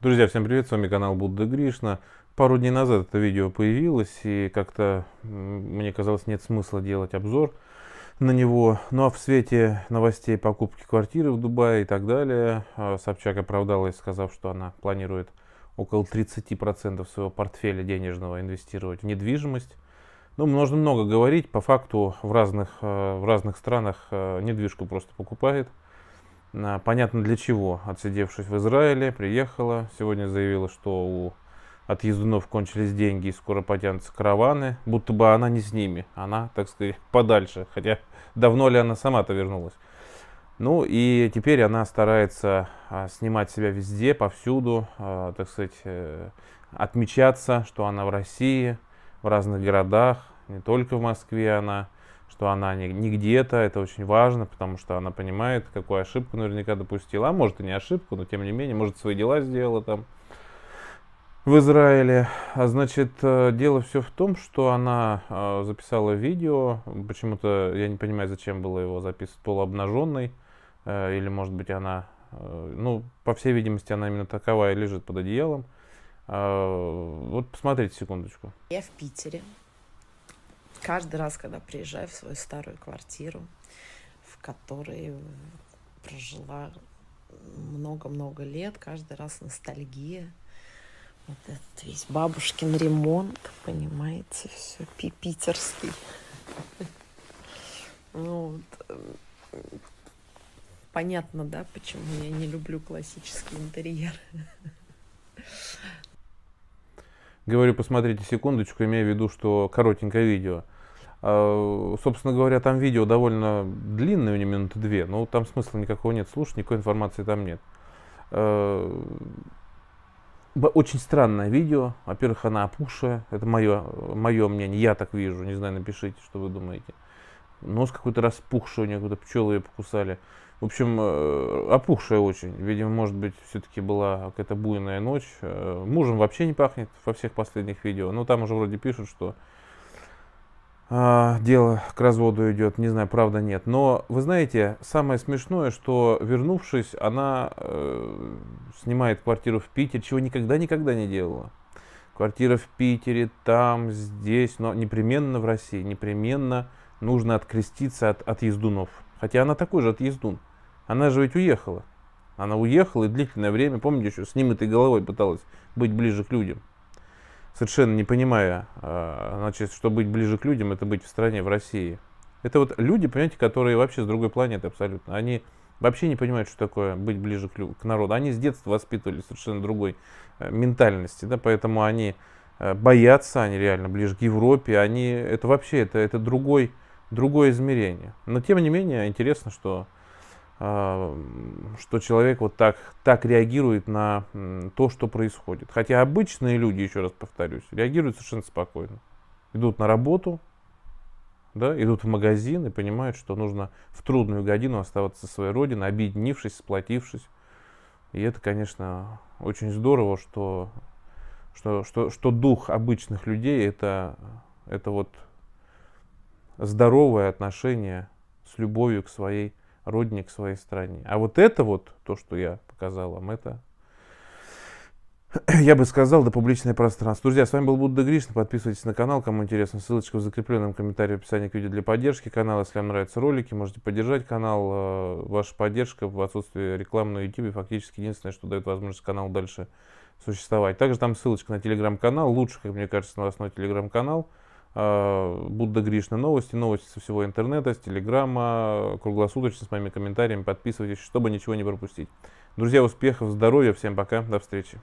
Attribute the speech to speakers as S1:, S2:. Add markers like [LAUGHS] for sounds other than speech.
S1: Друзья, всем привет, с вами канал Будда Гришна. Пару дней назад это видео появилось, и как-то мне казалось нет смысла делать обзор на него. Ну а в свете новостей покупки квартиры в Дубае и так далее, а, Собчак оправдалась, сказав, что она планирует около 30% своего портфеля денежного инвестировать в недвижимость. Ну, можно много говорить, по факту в разных, э, в разных странах э, недвижку просто покупает – а, понятно для чего, отсидевшись в Израиле, приехала. Сегодня заявила, что у от кончились деньги и скоро потянутся караваны, будто бы она не с ними, она, так сказать, [LAUGHS] подальше, хотя давно ли она сама-то вернулась. Ну и теперь она старается а, снимать себя везде, повсюду, а, так сказать, э, отмечаться, что она в России, в разных городах, не только в Москве она, что она не, не где-то, это очень важно, потому что она понимает, какую ошибку наверняка допустила. А может и не ошибку, но тем не менее, может свои дела сделала там в Израиле. А значит, э, дело все в том, что она э, записала видео, почему-то, я не понимаю, зачем было его записывать полуобнаженной, э, или может быть она, ну, по всей видимости, она именно таковая лежит под одеялом. А, вот посмотрите секундочку. Я в Питере, каждый раз, когда приезжаю в свою старую квартиру, в которой прожила много-много лет, каждый раз ностальгия. Вот этот весь бабушкин ремонт, понимаете, все пипитерский. Ну, вот. Эм, понятно, да, почему я не люблю классический интерьер. Говорю, посмотрите секундочку, имея в виду, что коротенькое видео. А, собственно говоря, там видео довольно длинное, у него минуты две, но там смысла никакого нет слушать, никакой информации там нет. А, очень странное видео. Во-первых, она опухшая. Это мое, мое мнение. Я так вижу. Не знаю, напишите, что вы думаете. Нос какой-то распухший у нее, какой пчелы ее покусали. В общем, э, опухшая очень. Видимо, может быть, все-таки была какая-то буйная ночь. Э, мужем вообще не пахнет во всех последних видео. Но ну, там уже вроде пишут, что а, дело к разводу идет. Не знаю, правда нет. Но вы знаете, самое смешное, что вернувшись, она э, снимает квартиру в Питере, чего никогда-никогда не делала. Квартира в Питере, там, здесь, но непременно в России, непременно нужно откреститься от, от ездунов. Хотя она такой же отъездун. Она же ведь уехала. Она уехала и длительное время, помните, еще с ним этой головой пыталась быть ближе к людям. Совершенно не понимая, а, значит, что быть ближе к людям, это быть в стране, в России. Это вот люди, понимаете, которые вообще с другой планеты абсолютно. Они вообще не понимают, что такое быть ближе к, к народу. Они с детства воспитывались совершенно другой э, ментальности, да, поэтому они э, боятся, они реально ближе к Европе, они, это вообще, это, это другой, другое измерение. Но тем не менее, интересно, что а, что человек вот так, так реагирует на то, что происходит. Хотя обычные люди, еще раз повторюсь, реагируют совершенно спокойно. Идут на работу, да, идут в магазин и понимают, что нужно в трудную годину оставаться со своей родиной, объединившись, сплотившись. И это, конечно, очень здорово, что, что, что, что дух обычных людей это, это вот здоровое отношение с любовью к своей родник своей стране. А вот это вот, то, что я показал вам, это [CLEARS THROAT] я бы сказал, да публичное пространство. Друзья, с вами был Будда Гришна. Подписывайтесь на канал, кому интересно. Ссылочка в закрепленном комментарии в описании к видео для поддержки канала. Если вам нравятся ролики, можете поддержать канал. Э, ваша поддержка в отсутствии рекламы на YouTube фактически единственное, что дает возможность каналу дальше существовать. Также там ссылочка на телеграм-канал. Лучше, как мне кажется, новостной телеграм-канал. А, Будда Гришна новости, новости со всего интернета, с телеграмма, круглосуточно с моими комментариями. Подписывайтесь, чтобы ничего не пропустить. Друзья, успехов, здоровья, всем пока, до встречи.